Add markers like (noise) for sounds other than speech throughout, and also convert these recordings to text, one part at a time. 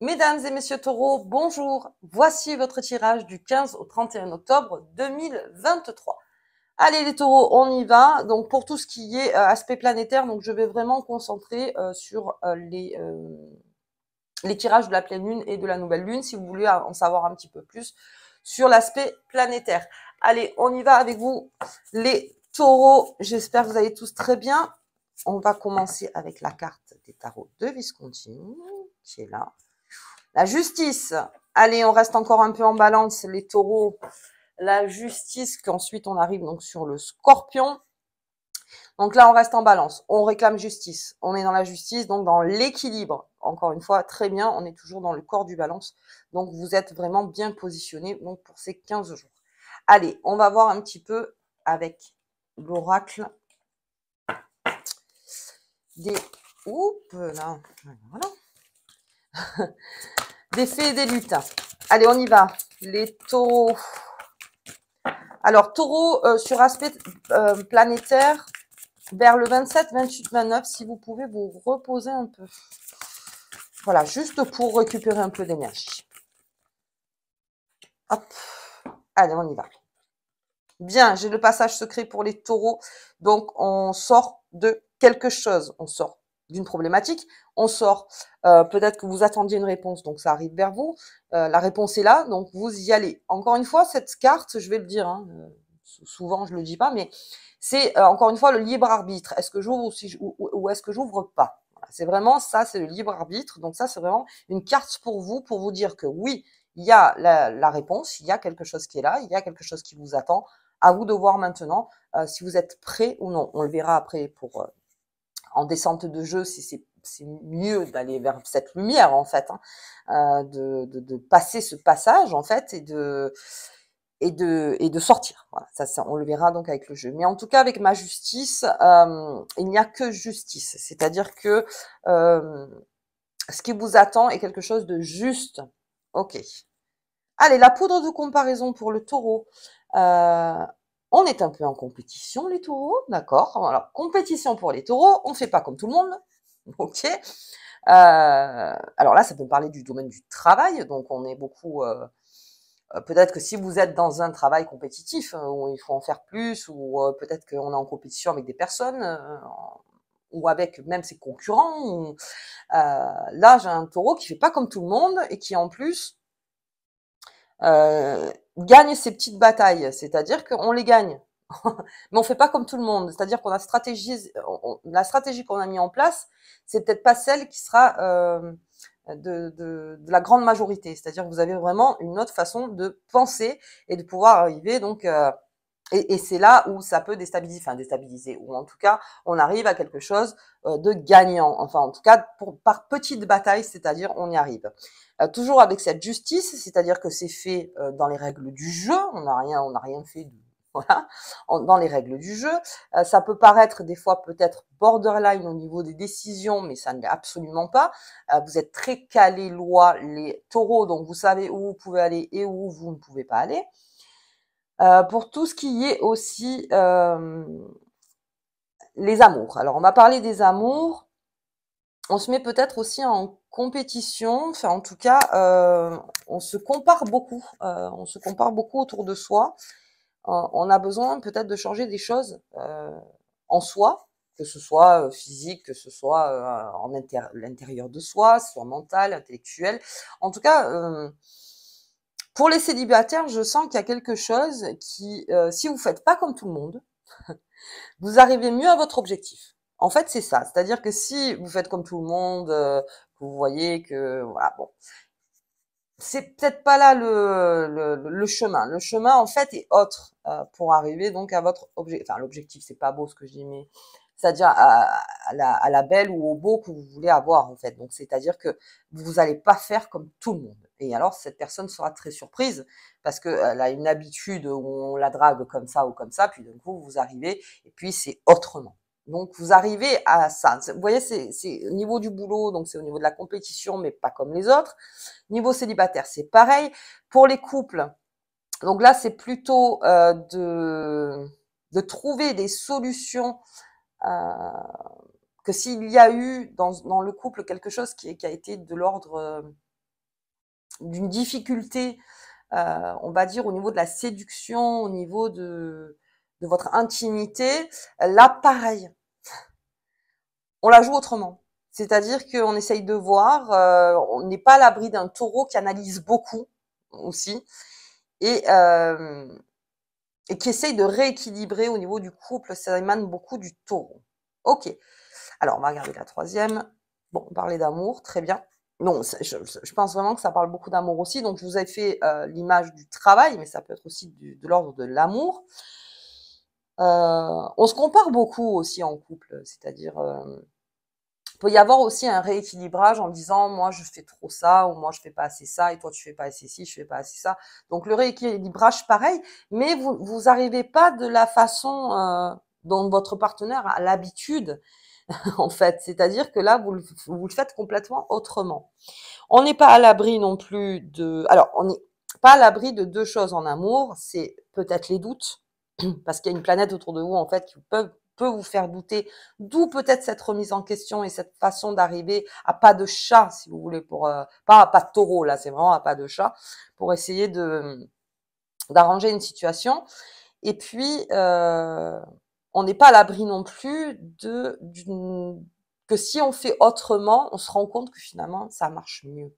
Mesdames et messieurs taureaux, bonjour. Voici votre tirage du 15 au 31 octobre 2023. Allez les taureaux, on y va. Donc pour tout ce qui est euh, aspect planétaire, donc je vais vraiment concentrer euh, sur euh, les, les tirages de la pleine lune et de la nouvelle lune si vous voulez en savoir un petit peu plus sur l'aspect planétaire. Allez, on y va avec vous les taureaux. J'espère que vous allez tous très bien. On va commencer avec la carte des tarots de Visconti qui est là. La justice. Allez, on reste encore un peu en balance, les taureaux. La justice, qu'ensuite on arrive donc sur le scorpion. Donc là, on reste en balance. On réclame justice. On est dans la justice, donc dans l'équilibre. Encore une fois, très bien. On est toujours dans le corps du balance. Donc vous êtes vraiment bien positionné donc, pour ces 15 jours. Allez, on va voir un petit peu avec l'oracle des... Oups, là, voilà. (laughs) des fées et des luttes. Allez, on y va. Les taureaux. Alors, taureau, euh, sur aspect euh, planétaire, vers le 27, 28, 29, si vous pouvez vous reposer un peu. Voilà, juste pour récupérer un peu d'énergie. Allez, on y va. Bien, j'ai le passage secret pour les taureaux. Donc, on sort de quelque chose. On sort d'une problématique, on sort. Euh, peut-être que vous attendiez une réponse, donc ça arrive vers vous. Euh, la réponse est là, donc vous y allez. Encore une fois, cette carte, je vais le dire, hein, euh, souvent je ne le dis pas, mais c'est encore une fois le libre arbitre. Est-ce que j'ouvre ou, ou est-ce que j'ouvre pas C'est vraiment ça, c'est le libre arbitre. Donc ça, c'est vraiment une carte pour vous, pour vous dire que oui, il y a la, la réponse, il y a quelque chose qui est là, il y a quelque chose qui vous attend. À vous de voir maintenant si vous êtes prêt ou non. On le verra après pour en descente de jeu, c'est mieux d'aller vers cette lumière en fait, hein, euh, de, passer ce passage en fait et de et de et de sortir. ça, on le verra donc avec le jeu. Mais en tout cas avec ma justice, euh, il n'y a que justice, c'est-à-dire que euh, ce qui vous attend est quelque chose de juste. Ok. Allez, la poudre de comparaison pour le taureau. On est un peu en compétition, les taureaux, d'accord Alors, compétition pour les taureaux, on ne fait pas comme tout le monde, (laughs) ok euh, Alors là, ça peut parler du domaine du travail, donc on est beaucoup... Euh, euh, peut-être que si vous êtes dans un travail compétitif, où il faut en faire plus, ou peut-être qu'on est en compétition avec des personnes, ou avec même ses concurrents, là, j'ai un taureau qui ne fait pas comme tout le monde, et qui en plus euh, gagne ces petites batailles, c'est-à-dire qu'on les gagne. (laughs) Mais on fait pas comme tout le monde, c'est-à-dire qu'on a stratégie, la stratégie qu'on a mis en place, c'est peut-être pas celle qui sera euh, de, la grande majorité. C'est-à-dire que vous avez vraiment une autre façon de penser et de pouvoir arriver donc euh, et, et c'est là où ça peut déstabiliser, enfin déstabiliser, ou en tout cas, on arrive à quelque chose euh, de gagnant. Enfin, en tout cas, par petite bataille, c'est-à-dire on y arrive. Euh, toujours avec cette justice, c'est-à-dire que c'est fait euh, dans les règles du jeu. On n'a rien, on n'a rien fait (laughs) voilà, dans les règles du jeu. ça peut paraître des fois peut-être borderline au niveau des décisions, mais ça ne l'est absolument pas. vous êtes très calé loi, les taureaux, donc vous savez où vous pouvez aller et où vous ne pouvez pas aller. Euh, pour tout ce qui est aussi euh, les amours. Alors, on m'a parlé des amours. On se met peut-être aussi en compétition, enfin en tout cas, euh, on se compare beaucoup. on se compare beaucoup autour de soi. on a besoin peut-être de changer des choses en soi, que ce soit physique, que ce soit en l'intérieur de soi, soit mental, intellectuel. En tout cas, pour les célibataires, je sens qu'il y a quelque chose qui, euh, si vous faites pas comme tout le monde, (laughs) vous arrivez mieux à votre objectif. En fait, c'est ça. C'est-à-dire que si vous faites comme tout le monde, euh, vous voyez que voilà, bon, c'est peut-être pas là le, chemin. Le chemin, en fait, est autre euh, pour arriver donc à votre objectif. Enfin, l'objectif, c'est pas beau ce que je dis, mais c'est-à-dire à, la, à, la, belle ou au beau que vous voulez avoir en fait. Donc c'est-à-dire que vous n'allez pas faire comme tout le monde. Et alors cette personne sera très surprise parce qu'elle a une habitude où on la drague comme ça ou comme ça, puis d'un coup vous arrivez et puis c'est autrement. Donc vous arrivez à ça. Vous voyez, c'est au niveau du boulot, donc c'est au niveau de la compétition, mais pas comme les autres. Niveau célibataire, c'est pareil. Pour les couples, donc là c'est plutôt euh, de, de trouver des solutions euh, que s'il y a eu dans, le couple quelque chose qui, qui a été de l'ordre euh, d'une difficulté, euh, on va dire, au niveau de la séduction, au niveau de, votre intimité, là, pareil. (laughs) On la joue autrement. C'est-à-dire qu'on essaye de voir, on n'est pas à l'abri d'un taureau qui analyse beaucoup aussi. Et euh, et qui essaye de rééquilibrer au niveau du couple. Ça émane beaucoup du taureau. Ok. Alors, on va regarder la troisième. Bon, parler d'amour, très bien. Non, je, pense vraiment que ça parle beaucoup d'amour aussi. Donc, je vous ai fait euh, l'image du travail, mais ça peut être aussi de l'ordre de l'amour. Euh, on se compare beaucoup aussi en couple, c'est-à-dire euh, il peut y avoir aussi un rééquilibrage en disant moi je fais trop ça ou moi je fais pas assez ça et toi tu fais pas assez ci, je fais pas assez ça. Donc le rééquilibrage pareil, mais vous vous arrivez pas de la façon euh, dont votre partenaire a l'habitude (laughs) en fait. C'est-à-dire que là, vous le, faites complètement autrement. On n'est pas à l'abri non plus de... Alors, on n'est pas à l'abri de deux choses en amour. C'est peut-être les doutes, (clears throat) parce qu'il y a une planète autour de vous, en fait, qui peuvent peut vous faire douter. D'où peut-être cette remise en question et cette façon d'arriver à pas de chat, si vous voulez, pour euh, pas à pas de taureau là, c'est vraiment à pas de chat, pour essayer de d'arranger une situation. Et puis euh, on n'est pas à l'abri non plus de que si on fait autrement, on se rend compte que finalement ça marche mieux.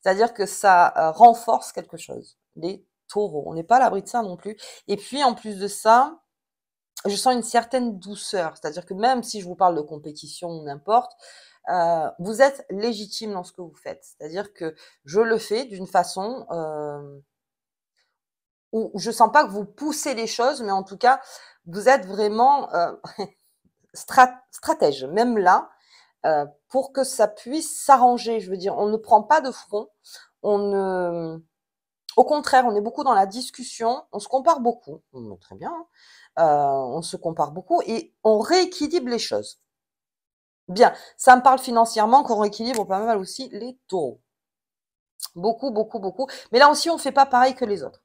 C'est-à-dire que ça euh, renforce quelque chose. Les taureaux, on n'est pas à l'abri de ça non plus. Et puis en plus de ça, je sens une certaine douceur. C'est-à-dire que même si je vous parle de compétition ou n'importe, euh, vous êtes légitime dans ce que vous faites. C'est-à-dire que je le fais d'une façon euh, où je ne sens pas que vous poussez les choses, mais en tout cas, vous êtes vraiment euh, (laughs) stratège, même là, pour que ça puisse s'arranger. Je veux dire, on ne prend pas de front, on ne au contraire, on est beaucoup dans la discussion, on se compare beaucoup, ben, très bien, hein. euh, on se compare beaucoup et on rééquilibre les choses. Bien, ça me parle financièrement qu'on rééquilibre pas mal aussi les taux. Beaucoup, beaucoup, beaucoup. Mais là aussi, on ne fait pas pareil que les autres.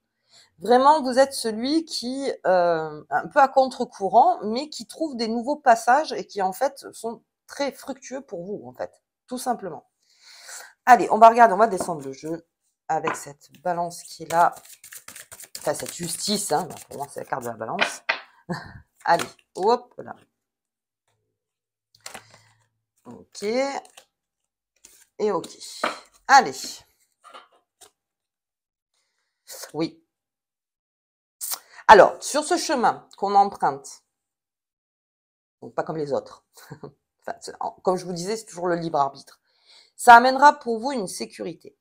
Vraiment, vous êtes celui qui, euh, un peu à contre-courant, mais qui trouve des nouveaux passages et qui, en fait, sont très fructueux pour vous, en fait, tout simplement. Allez, on va regarder, on va descendre le jeu avec cette balance qui est là, enfin cette justice, hein, pour moi c'est la carte de la balance. (laughs) Allez, hop là. Ok. Et ok. Allez. Oui. Alors, sur ce chemin qu'on emprunte, pas comme les autres, (laughs) comme je vous disais, c'est toujours le libre arbitre, ça amènera pour vous une sécurité.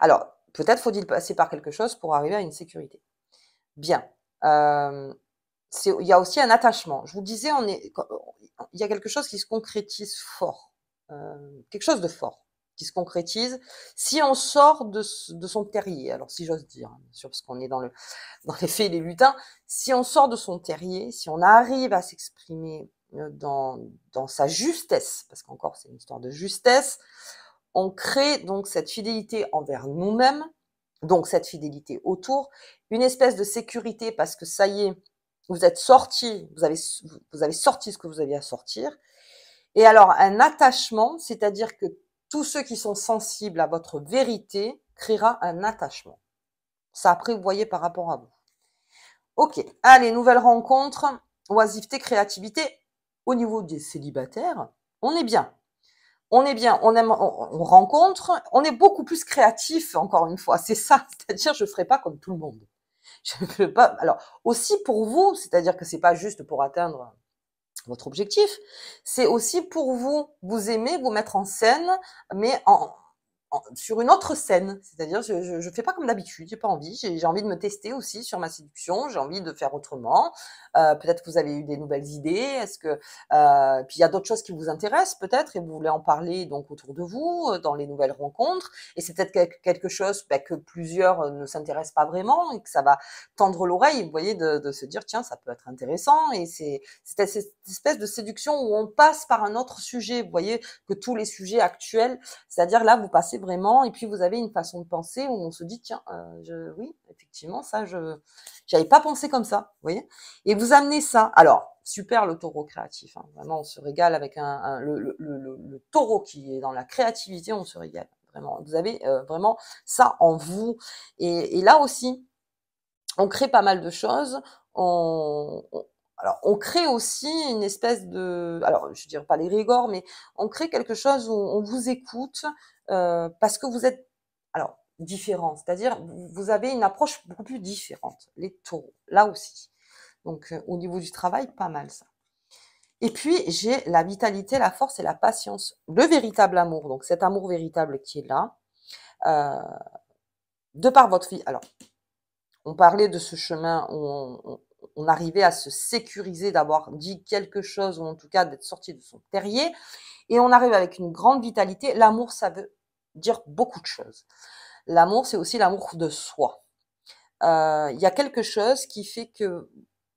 Alors, peut-être faut-il passer par quelque chose pour arriver à une sécurité. Bien. Euh, il y a aussi un attachement. Je vous disais, il y a quelque chose qui se concrétise fort, euh, quelque chose de fort qui se concrétise si on sort de, son terrier. Alors si j'ose dire, hein, bien sûr, parce qu'on est dans, le, dans les faits et les lutins, si on sort de son terrier, si on arrive à s'exprimer euh, dans sa justesse, parce qu'encore c'est une histoire de justesse, on crée donc cette fidélité envers nous-mêmes, donc cette fidélité autour, une espèce de sécurité parce que ça y est, vous êtes sorti, vous avez, sorti ce que vous aviez à sortir. Et alors un attachement, c'est-à-dire que tous ceux qui sont sensibles à votre vérité créera un attachement. Ça après, vous voyez par rapport à vous. Ok, allez, nouvelle rencontre, oisiveté, créativité. Au niveau des célibataires, on est bien on est bien, on aime, on, rencontre, on est beaucoup plus créatif, encore une fois. C'est ça. (laughs) C'est-à-dire, je ferai pas comme tout le monde. (laughs) Je peux pas. Alors, aussi pour vous, c'est-à-dire que c'est pas juste pour atteindre votre objectif, c'est aussi pour vous, vous aimer, vous mettre en scène, mais en, sur une autre scène. C'est-à-dire, je ne fais pas comme d'habitude, j'ai pas envie. J'ai envie de me tester aussi sur ma séduction, j'ai envie de faire autrement. Euh, peut-être que vous avez eu des nouvelles idées. Est-ce que euh, puis il y a d'autres choses qui vous intéressent peut-être et vous voulez en parler donc autour de vous euh, dans les nouvelles rencontres. Et c'est peut-être quelque chose bah, que plusieurs ne s'intéressent pas vraiment et que ça va tendre l'oreille. Vous voyez de, de, se dire tiens ça peut être intéressant. Et c'est cette espèce de séduction où on passe par un autre sujet. Vous voyez que tous les sujets actuels, c'est-à-dire là vous passez vraiment. Et puis vous avez une façon de penser où on se dit tiens, euh, oui, effectivement, ça, je n'avais pas pensé comme ça. Vous voyez Et vous amenez ça. Alors, super le taureau créatif. Hein. Vraiment, on se régale avec un, le, taureau qui est dans la créativité, on se régale. Vraiment, vous avez euh, vraiment ça en vous. Et, là aussi, on crée pas mal de choses. on, alors, on crée aussi une espèce de, alors je dirais pas les rigors, mais on crée quelque chose où on vous écoute, euh, parce que vous êtes alors différent, c'est-à-dire vous avez une approche beaucoup plus différente. Les taureaux, là aussi. Donc euh, au niveau du travail, pas mal ça. Et puis j'ai la vitalité, la force et la patience, le véritable amour. Donc cet amour véritable qui est là, euh, de par votre vie. Alors on parlait de ce chemin où on, on arrivait à se sécuriser d'avoir dit quelque chose ou en tout cas d'être sorti de son terrier. Et on arrive avec une grande vitalité. L'amour, ça veut dire beaucoup de choses. L'amour, c'est aussi l'amour de soi. Euh, il y a quelque chose qui fait que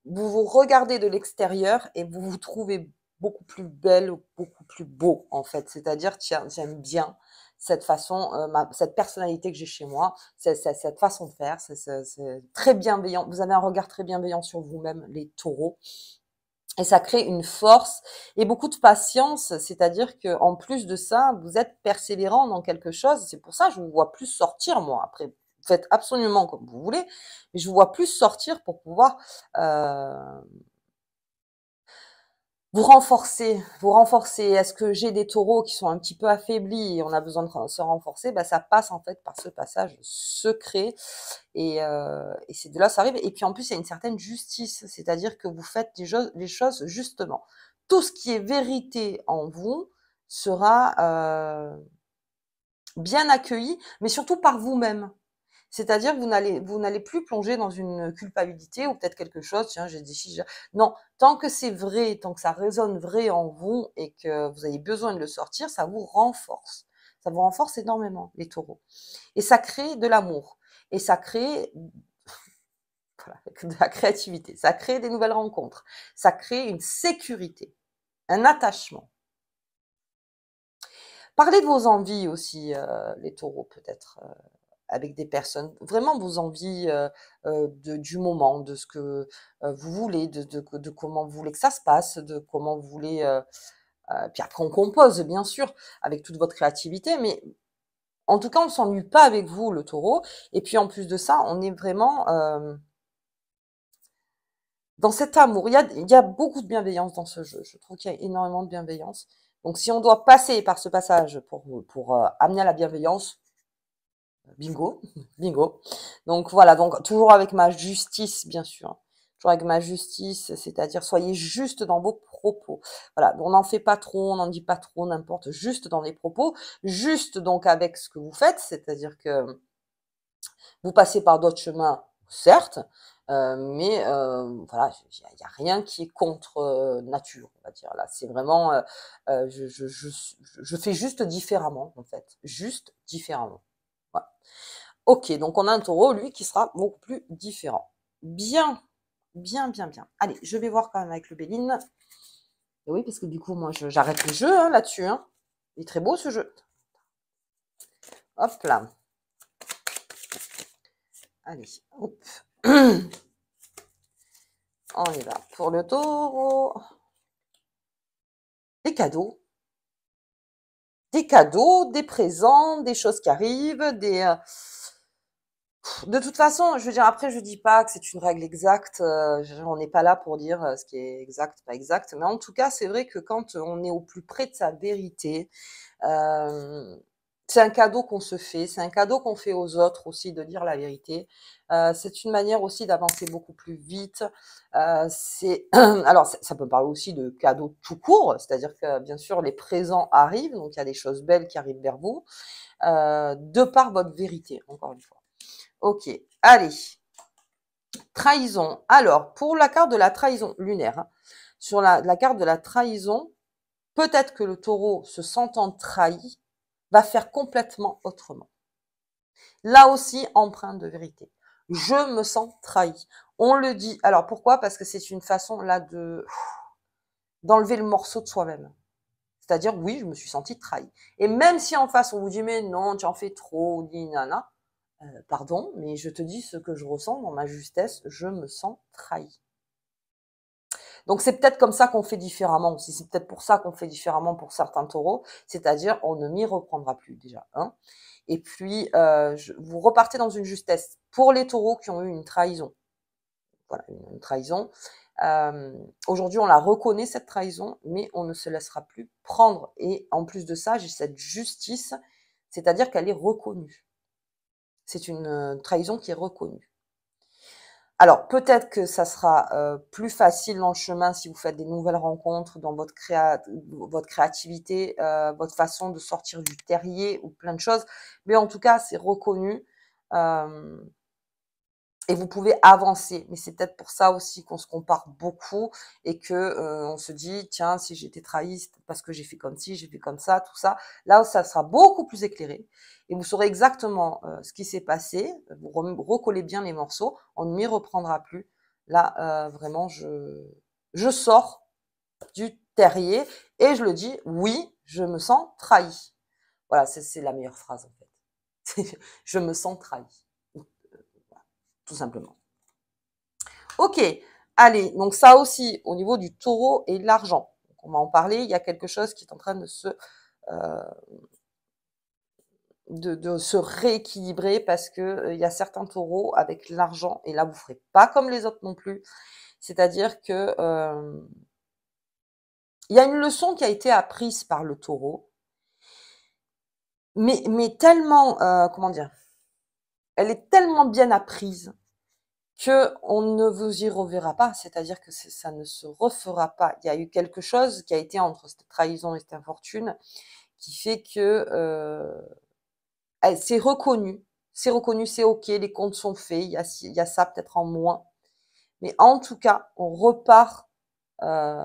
vous vous regardez de l'extérieur et vous vous trouvez beaucoup plus belle, beaucoup plus beau en fait. C'est-à-dire, tiens, j'aime bien cette façon, euh, cette personnalité que j'ai chez moi, cette façon de faire. C'est, très bienveillant. Vous avez un regard très bienveillant sur vous-même, les taureaux. Et ça crée une force et beaucoup de patience, c'est-à-dire que en plus de ça, vous êtes persévérant dans quelque chose. C'est pour ça que je vous vois plus sortir moi. Après, vous faites absolument comme vous voulez, mais je vous vois plus sortir pour pouvoir euh, vous renforcer, vous renforcez. Est-ce que j'ai des taureaux qui sont un petit peu affaiblis et on a besoin de se renforcer bah, Ça passe en fait par ce passage secret et, euh, c'est de là ça arrive. Et puis en plus, il y a une certaine justice, c'est-à-dire que vous faites les, les, choses justement. Tout ce qui est vérité en vous sera euh, bien accueilli, mais surtout par vous-même. C'est-à-dire que vous n'allez, vous n'allez plus plonger dans une culpabilité ou peut-être quelque chose, tiens, j'ai dit, non, tant que c'est vrai, tant que ça résonne vrai en vous et que vous avez besoin de le sortir, ça vous renforce. Ça vous renforce énormément, les taureaux. Et ça crée de l'amour. Et ça crée (laughs) (laughs) de la créativité. Ça crée des nouvelles rencontres. Ça crée une sécurité, un attachement. Parlez de vos envies aussi, euh, les taureaux, peut-être. Euh avec des personnes, vraiment vos envies euh, euh, du moment, de ce que euh, vous voulez, de, comment vous voulez que ça se passe, de comment vous voulez... puis après, on compose, bien sûr, avec toute votre créativité, mais en tout cas, on ne s'ennuie pas avec vous, le taureau. Et puis, en plus de ça, on est vraiment dans cet amour. Il y, a, il y, a, beaucoup de bienveillance dans ce jeu. Je trouve qu'il y a énormément de bienveillance. Donc, si on doit passer par ce passage pour, amener à la bienveillance, Bingo, (laughs) bingo. Donc voilà, donc toujours avec ma justice, bien sûr. Toujours avec ma justice, c'est-à-dire soyez juste dans vos propos. Voilà, on n'en fait pas trop, on n'en dit pas trop, n'importe, juste dans les propos, juste donc avec ce que vous faites, c'est-à-dire que vous passez par d'autres chemins, certes, euh, mais euh, voilà, il n'y a, rien qui est contre euh, nature, on va dire. Là, c'est vraiment, je fais juste différemment, en fait, juste différemment. Ok, donc on a un taureau, lui, qui sera beaucoup plus différent. Bien, bien, bien, bien. Allez, je vais voir quand même avec le Béline. oui, parce que du coup, moi, j'arrête le jeu hein, là-dessus. Hein. Il est très beau, ce jeu. Hop là. Allez, hop. (clears throat) On y va pour le taureau. Les cadeaux des cadeaux, des présents, des choses qui arrivent, des... Euh, de toute façon, je veux dire, après, je dis pas que c'est une règle exacte, on euh, n'est pas là pour dire euh, ce qui est exact, pas exact, mais en tout cas, c'est vrai que quand on est au plus près de sa vérité, c'est un cadeau qu'on se fait, c'est un cadeau qu'on fait aux autres aussi de dire la vérité. Euh, c'est une manière aussi d'avancer beaucoup plus vite. Euh, (clears throat) alors ça, peut parler aussi de cadeaux tout court, c'est-à-dire que bien sûr les présents arrivent, donc il y a des choses belles qui arrivent vers vous euh, de par votre vérité. Encore une fois. Ok, allez. Trahison. Alors pour la carte de la trahison lunaire, hein, sur la, la carte de la trahison, peut-être que le Taureau se sentant trahi va faire complètement autrement. Là aussi, empreinte de vérité. Je me sens trahi. On le dit. Alors pourquoi Parce que c'est une façon là de d'enlever le morceau de soi-même. C'est-à-dire, oui, je me suis senti trahi. Et même si en face, on vous dit, mais non, tu en fais trop, ni nana, euh, pardon, mais je te dis ce que je ressens dans ma justesse, je me sens trahi. Donc c'est peut-être comme ça qu'on fait différemment C'est peut-être pour ça qu'on fait différemment pour certains taureaux. C'est-à-dire, on ne m'y reprendra plus déjà. Hein. Et puis, euh, je, vous repartez dans une justesse. Pour les taureaux qui ont eu une trahison, voilà, une, trahison, euh, aujourd'hui on la reconnaît cette trahison, mais on ne se laissera plus prendre. Et en plus de ça, j'ai cette justice, c'est-à-dire qu'elle est reconnue. C'est une euh, trahison qui est reconnue. Alors peut-être que ça sera euh, plus facile dans le chemin si vous faites des nouvelles rencontres dans votre, créa votre créativité, euh, votre façon de sortir du terrier ou plein de choses. Mais en tout cas, c'est reconnu. Euh, et vous pouvez avancer. Mais c'est peut-être pour ça aussi qu'on se compare beaucoup et que euh, on se dit tiens si j'étais trahiste parce que j'ai fait comme ci, j'ai fait comme ça, tout ça. Là ça sera beaucoup plus éclairé et vous saurez exactement euh, ce qui s'est passé. Vous recollez bien les morceaux, on ne m'y reprendra plus. Là euh, vraiment je je sors du terrier et je le dis oui je me sens trahi. Voilà c'est la meilleure phrase en fait. (laughs) je me sens trahi tout simplement. Ok, allez, donc ça aussi, au niveau du taureau et de l'argent, on va en parler, il y a quelque chose qui est en train de se, euh, de, se rééquilibrer parce qu'il euh, y a certains taureaux avec l'argent, et là, vous ne ferez pas comme les autres non plus. C'est-à-dire que euh, il y a une leçon qui a été apprise par le taureau, mais, mais tellement, comment dire, elle est tellement bien apprise que on ne vous y reverra pas, c'est-à-dire que ça ne se refera pas. Il y a eu quelque chose qui a été entre cette trahison et cette infortune qui fait que euh, c'est reconnu, c'est reconnu, c'est ok, les comptes sont faits, il y a, ça peut-être en moins, mais en tout cas, on repart euh,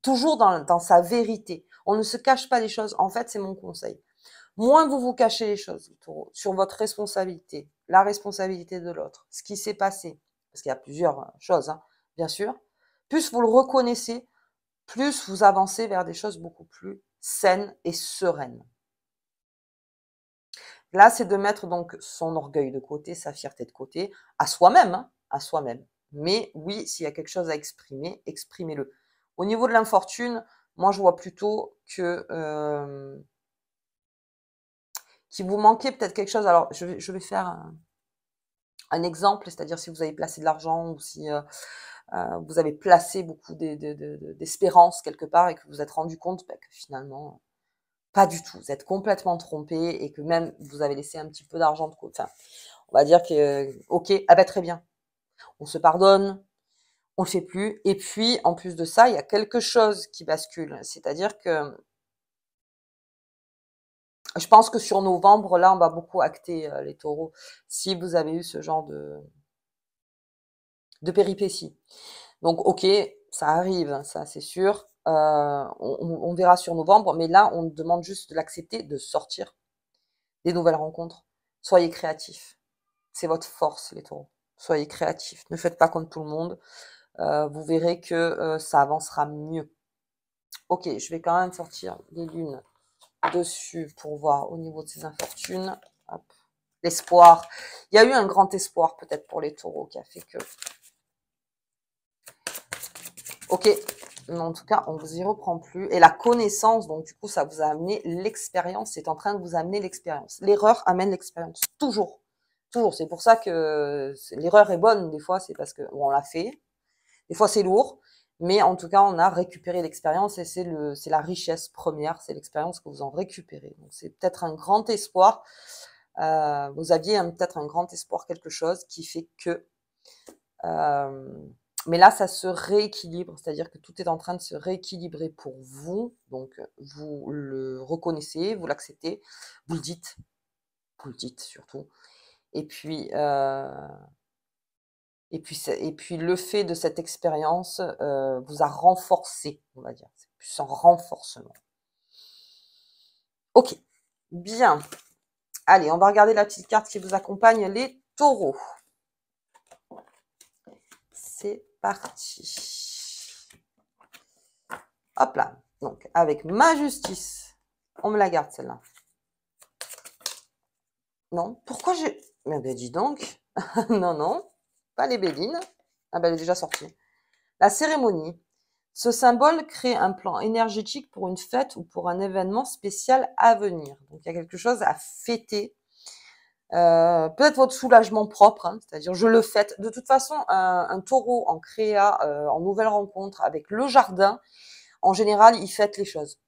toujours dans sa vérité. On ne se cache pas les choses. En fait, c'est mon conseil moins vous vous cachez les choses, sur votre responsabilité, la responsabilité de l'autre, ce qui s'est passé, parce qu'il y a plusieurs hein, choses, hein, bien sûr, plus vous le reconnaissez, plus vous avancez vers des choses beaucoup plus saines et sereines. Là, c'est de mettre donc son orgueil de côté, sa fierté de côté, à soi-même, hein, à soi-même. Mais oui, s'il y a quelque chose à exprimer, exprimez-le. Au niveau de l'infortune, moi, je vois plutôt que euh, si vous manquez peut-être quelque chose. Alors, je vais, faire un, exemple, c'est-à-dire si vous avez placé de l'argent ou si euh, euh, vous avez placé beaucoup d'espérance quelque part et que vous vous êtes rendu compte bah, que finalement, pas du tout, vous êtes complètement trompé et que même vous avez laissé un petit peu d'argent de côté. on va dire que, ok, ah bah très bien, on se pardonne, on le fait plus. Et puis, en plus de ça, il y a quelque chose qui bascule, c'est-à-dire que je pense que sur novembre, là, on va beaucoup acter euh, les taureaux si vous avez eu ce genre de, de péripéties. Donc, ok, ça arrive, hein, ça c'est sûr. Euh, on, verra sur novembre, mais là, on demande juste de l'accepter, de sortir des nouvelles rencontres. Soyez créatifs. C'est votre force, les taureaux. Soyez créatifs. Ne faites pas comme tout le monde. Euh, vous verrez que ça avancera mieux. Ok, je vais quand même sortir les lunes dessus pour voir au niveau de ces infortunes. L'espoir. Il y a eu un grand espoir peut-être pour les taureaux qui a fait que... Ok, mais en tout cas, on vous y reprend plus. Et la connaissance, donc du coup, ça vous a amené l'expérience, c'est en train de vous amener l'expérience. L'erreur amène l'expérience, toujours. Toujours. C'est pour ça que l'erreur est bonne, des fois, c'est parce qu'on l'a fait. Des fois, c'est lourd. Mais en tout cas, on a récupéré l'expérience et c'est le, c'est la richesse première, c'est l'expérience que vous en récupérez. Donc c'est peut-être un grand espoir. Euh, vous aviez hein, peut-être un grand espoir, quelque chose qui fait que. Euh, mais là, ça se rééquilibre, c'est-à-dire que tout est en train de se rééquilibrer pour vous. Donc vous le reconnaissez, vous l'acceptez, vous le dites, vous le dites surtout. Et puis, euh, et puis, et puis le fait de cette expérience euh, vous a renforcé, on va dire. C'est plus un renforcement. Ok, bien. Allez, on va regarder la petite carte qui vous accompagne, les taureaux. C'est parti. Hop là. Donc, avec ma justice, on me la garde celle-là. Non Pourquoi j'ai... Mais ben, dis donc. (laughs) non, non pas les bélines. Ah ben, elle est déjà sortie. La cérémonie. Ce symbole crée un plan énergétique pour une fête ou pour un événement spécial à venir. Donc, il y a quelque chose à fêter. Euh, peut-être votre soulagement propre, hein, c'est-à-dire je le fête. De toute façon, un, taureau en créa, euh, en nouvelle rencontre avec le jardin, en général, il fête les choses.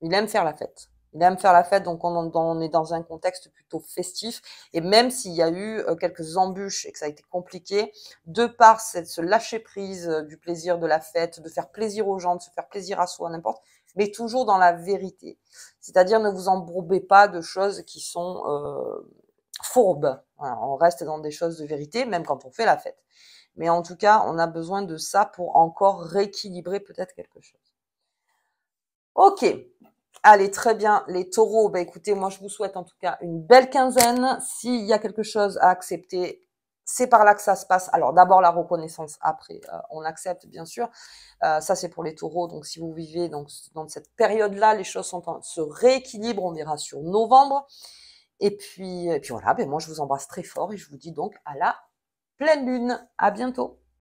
Il aime faire la fête. Il aime faire la fête, donc on, est dans un contexte plutôt festif. Et même s'il y a eu euh, quelques embûches et que ça a été compliqué, de par cette, se lâcher prise euh, du plaisir de la fête, de faire plaisir aux gens, de se faire plaisir à soi, n'importe, mais toujours dans la vérité. C'est-à-dire ne vous embourbez pas de choses qui sont euh, fourbes. on reste dans des choses de vérité, même quand on fait la fête. Mais en tout cas, on a besoin de ça pour encore rééquilibrer peut-être quelque chose. Ok, Allez, très bien. Les taureaux, bah écoutez, moi je vous souhaite en tout cas une belle quinzaine. S'il y a quelque chose à accepter, c'est par là que ça se passe. Alors d'abord la reconnaissance, après euh, on accepte bien sûr. Euh, ça c'est pour les taureaux. Donc si vous vivez donc, dans cette période-là, les choses sont en, se rééquilibrent. On verra sur novembre. Et puis, et puis voilà, ben moi je vous embrasse très fort et je vous dis donc à la pleine lune. À bientôt.